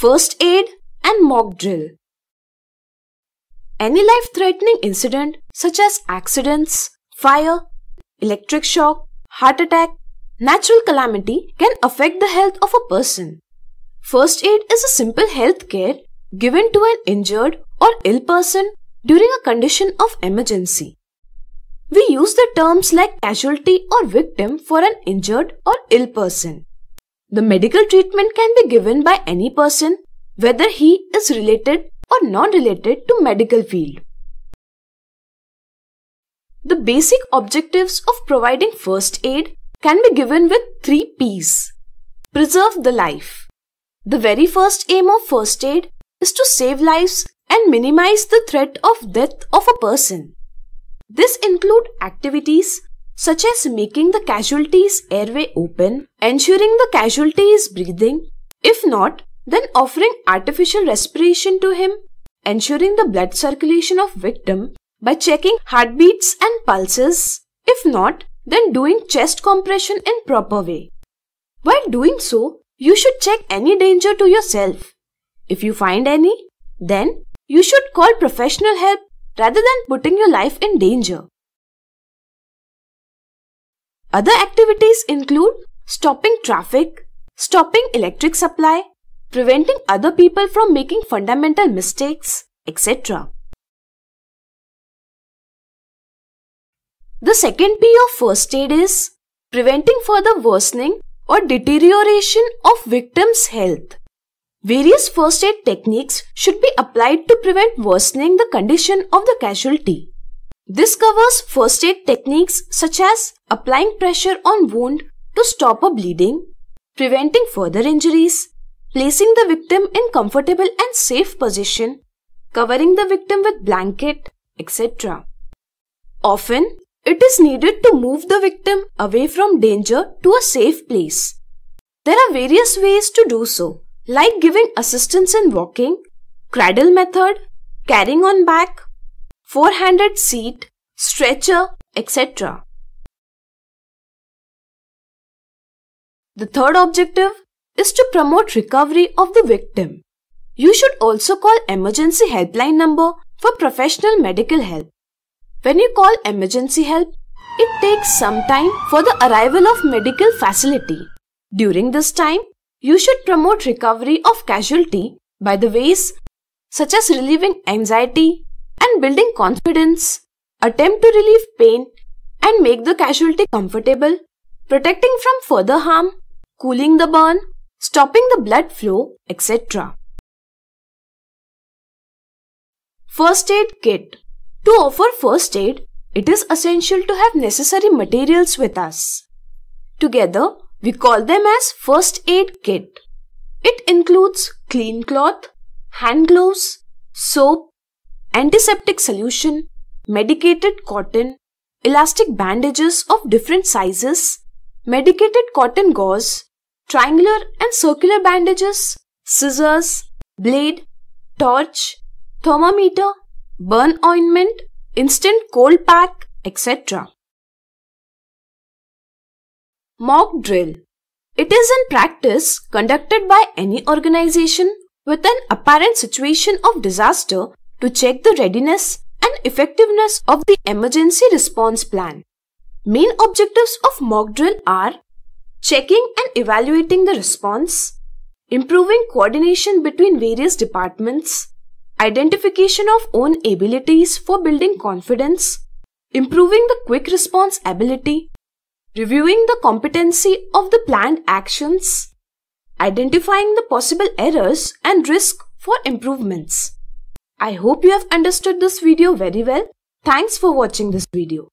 first aid, and mock drill. Any life threatening incident such as accidents, fire, electric shock, heart attack, natural calamity can affect the health of a person. First aid is a simple health care given to an injured or ill person during a condition of emergency. We use the terms like casualty or victim for an injured or ill person. The medical treatment can be given by any person whether he is related or non-related to medical field. The basic objectives of providing first aid can be given with three P's. Preserve the life. The very first aim of first aid is to save lives and minimize the threat of death of a person. This include activities such as making the casualty's airway open, ensuring the casualty is breathing. If not, then offering artificial respiration to him, ensuring the blood circulation of victim by checking heartbeats and pulses. If not, then doing chest compression in proper way. While doing so, you should check any danger to yourself. If you find any, then you should call professional help rather than putting your life in danger. Other activities include stopping traffic, stopping electric supply, preventing other people from making fundamental mistakes, etc. The second P of first aid is preventing further worsening or deterioration of victim's health. Various first aid techniques should be applied to prevent worsening the condition of the casualty. This covers first aid techniques such as applying pressure on wound to stop a bleeding, preventing further injuries, placing the victim in comfortable and safe position, covering the victim with blanket, etc. Often, it is needed to move the victim away from danger to a safe place. There are various ways to do so, like giving assistance in walking, cradle method, carrying on back, 400 seat, stretcher, etc. The third objective is to promote recovery of the victim. You should also call emergency helpline number for professional medical help. When you call emergency help, it takes some time for the arrival of medical facility. During this time, you should promote recovery of casualty by the ways such as relieving anxiety, and building confidence, attempt to relieve pain and make the casualty comfortable, protecting from further harm, cooling the burn, stopping the blood flow, etc. First aid kit. To offer first aid, it is essential to have necessary materials with us. Together, we call them as first aid kit. It includes clean cloth, hand gloves, soap, antiseptic solution, medicated cotton, elastic bandages of different sizes, medicated cotton gauze, triangular and circular bandages, scissors, blade, torch, thermometer, burn ointment, instant cold pack, etc. Mock drill. It is in practice conducted by any organization with an apparent situation of disaster to check the readiness and effectiveness of the emergency response plan. Main objectives of mock drill are checking and evaluating the response, improving coordination between various departments, identification of own abilities for building confidence, improving the quick response ability, reviewing the competency of the planned actions, identifying the possible errors and risk for improvements. I hope you have understood this video very well. Thanks for watching this video.